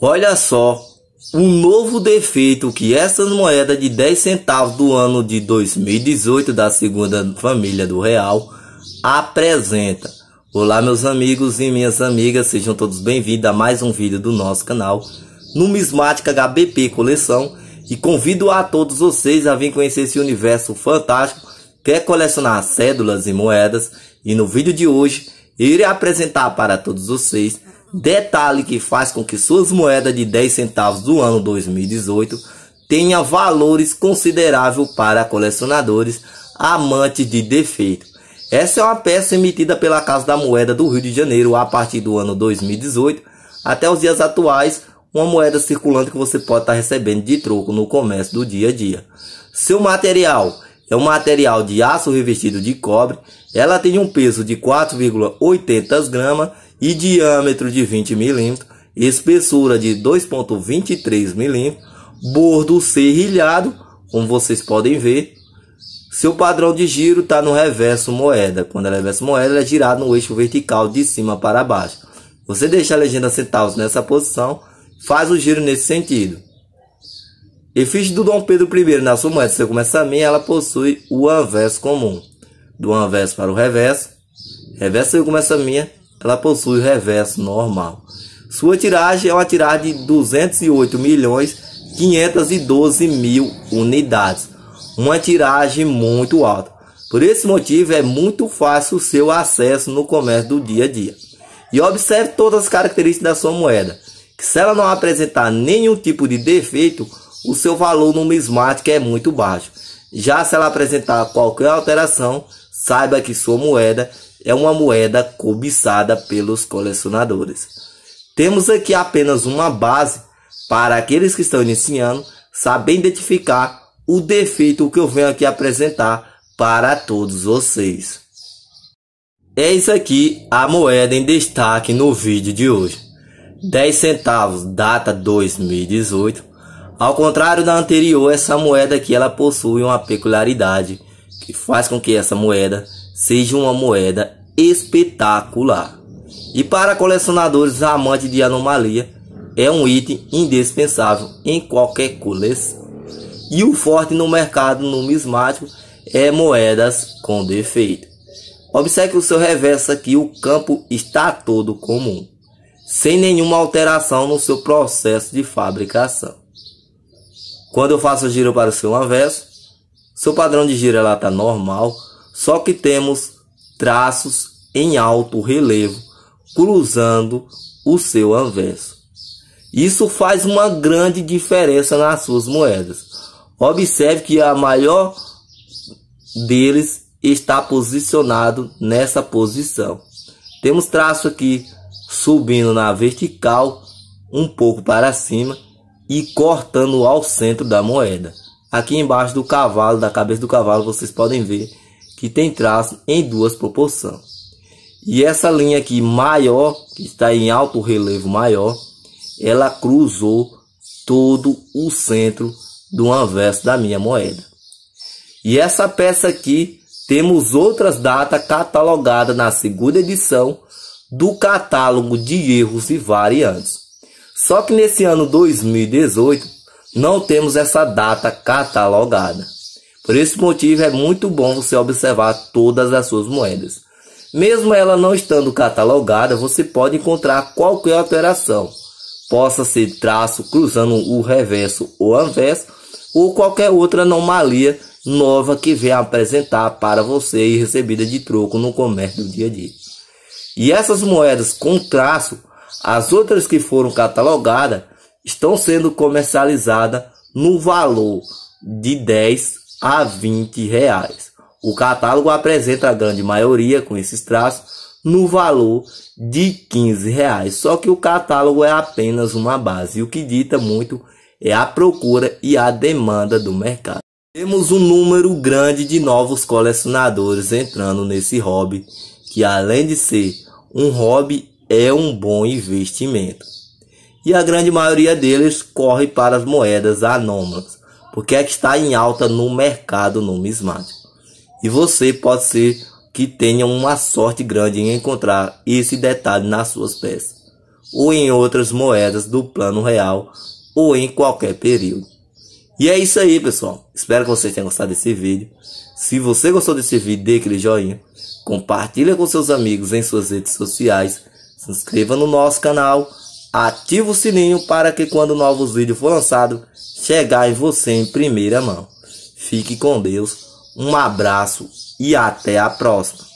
Olha só um novo defeito que essas moedas de 10 centavos do ano de 2018 da segunda família do real apresenta. Olá meus amigos e minhas amigas, sejam todos bem-vindos a mais um vídeo do nosso canal Numismática HBP Coleção e convido a todos vocês a vir conhecer esse universo fantástico que é colecionar cédulas e moedas e no vídeo de hoje irei apresentar para todos vocês Detalhe que faz com que suas moedas de 10 centavos do ano 2018 tenha valores consideráveis para colecionadores amantes de defeito. Essa é uma peça emitida pela Casa da Moeda do Rio de Janeiro a partir do ano 2018 até os dias atuais, uma moeda circulante que você pode estar recebendo de troco no comércio do dia a dia. Seu material é um material de aço revestido de cobre, ela tem um peso de 4,80 gramas e diâmetro de 20 mm, espessura de 2.23 mm, bordo serrilhado, como vocês podem ver. Seu padrão de giro está no reverso moeda. Quando é reverso moeda, ela é girada no eixo vertical de cima para baixo. Você deixa a legenda centavos nessa posição, faz o giro nesse sentido. Efígie do Dom Pedro I na sua moeda seu minha, ela possui o anverso comum. Do anverso para o reverso, reverso seu minha ela possui reverso normal. Sua tiragem é uma tiragem de 208 milhões 512 mil unidades, uma tiragem muito alta. Por esse motivo é muito fácil o seu acesso no comércio do dia a dia. E observe todas as características da sua moeda, que se ela não apresentar nenhum tipo de defeito, o seu valor numismático é muito baixo. Já se ela apresentar qualquer alteração, Saiba que sua moeda é uma moeda cobiçada pelos colecionadores. Temos aqui apenas uma base para aqueles que estão iniciando saber identificar o defeito que eu venho aqui apresentar para todos vocês. É isso aqui a moeda em destaque no vídeo de hoje. 10 centavos, data 2018. Ao contrário da anterior, essa moeda aqui ela possui uma peculiaridade que faz com que essa moeda seja uma moeda espetacular. E para colecionadores amantes de anomalia, é um item indispensável em qualquer coleção. E o forte no mercado numismático é moedas com defeito. Observe que o seu reverso aqui, o campo está todo comum, sem nenhuma alteração no seu processo de fabricação. Quando eu faço o giro para o seu anverso, seu padrão de giro ela está normal, só que temos traços em alto relevo cruzando o seu anverso. Isso faz uma grande diferença nas suas moedas. Observe que a maior deles está posicionado nessa posição. Temos traço aqui subindo na vertical, um pouco para cima e cortando ao centro da moeda. Aqui embaixo do cavalo, da cabeça do cavalo, vocês podem ver que tem traço em duas proporções. E essa linha aqui maior, que está em alto relevo maior, ela cruzou todo o centro do anverso da minha moeda. E essa peça aqui, temos outras datas catalogadas na segunda edição do catálogo de erros e variantes. Só que nesse ano 2018, não temos essa data catalogada. Por esse motivo é muito bom você observar todas as suas moedas. Mesmo ela não estando catalogada, você pode encontrar qualquer alteração. Possa ser traço cruzando o reverso ou anverso ou qualquer outra anomalia nova que venha apresentar para você e recebida de troco no comércio do dia a dia. E essas moedas com traço, as outras que foram catalogadas, estão sendo comercializadas no valor de 10 a 20 reais. O catálogo apresenta a grande maioria com esses traços no valor de 15 reais. Só que o catálogo é apenas uma base. E o que dita muito é a procura e a demanda do mercado. Temos um número grande de novos colecionadores entrando nesse hobby, que além de ser um hobby, é um bom investimento e a grande maioria deles corre para as moedas anômalas, porque é que está em alta no mercado numismático. E você pode ser que tenha uma sorte grande em encontrar esse detalhe nas suas peças, ou em outras moedas do plano real, ou em qualquer período. E é isso aí, pessoal. Espero que vocês tenham gostado desse vídeo. Se você gostou desse vídeo, dê aquele joinha, compartilha com seus amigos em suas redes sociais, se inscreva no nosso canal ativa o sininho para que quando novos vídeos for lançado, chegar em você em primeira mão. Fique com Deus, um abraço e até a próxima.